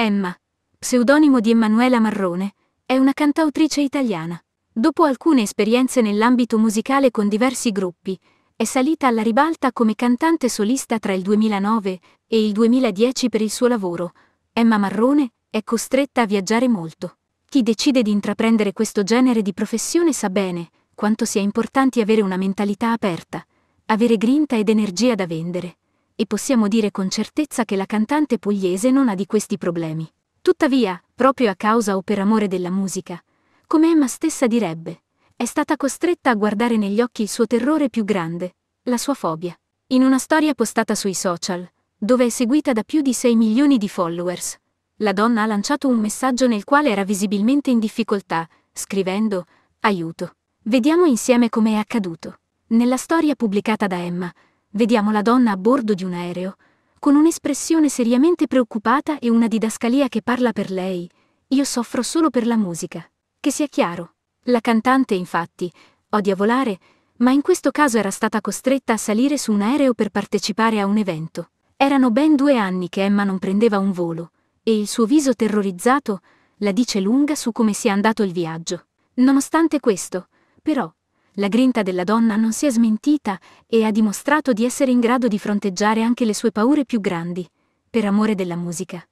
Emma, pseudonimo di Emanuela Marrone, è una cantautrice italiana. Dopo alcune esperienze nell'ambito musicale con diversi gruppi, è salita alla ribalta come cantante solista tra il 2009 e il 2010 per il suo lavoro. Emma Marrone è costretta a viaggiare molto. Chi decide di intraprendere questo genere di professione sa bene quanto sia importante avere una mentalità aperta, avere grinta ed energia da vendere e possiamo dire con certezza che la cantante pugliese non ha di questi problemi. Tuttavia, proprio a causa o per amore della musica, come Emma stessa direbbe, è stata costretta a guardare negli occhi il suo terrore più grande, la sua fobia. In una storia postata sui social, dove è seguita da più di 6 milioni di followers, la donna ha lanciato un messaggio nel quale era visibilmente in difficoltà, scrivendo Aiuto. Vediamo insieme come è accaduto. Nella storia pubblicata da Emma, vediamo la donna a bordo di un aereo, con un'espressione seriamente preoccupata e una didascalia che parla per lei. Io soffro solo per la musica. Che sia chiaro. La cantante, infatti, odia volare, ma in questo caso era stata costretta a salire su un aereo per partecipare a un evento. Erano ben due anni che Emma non prendeva un volo, e il suo viso terrorizzato la dice lunga su come sia andato il viaggio. Nonostante questo, però, la grinta della donna non si è smentita e ha dimostrato di essere in grado di fronteggiare anche le sue paure più grandi, per amore della musica.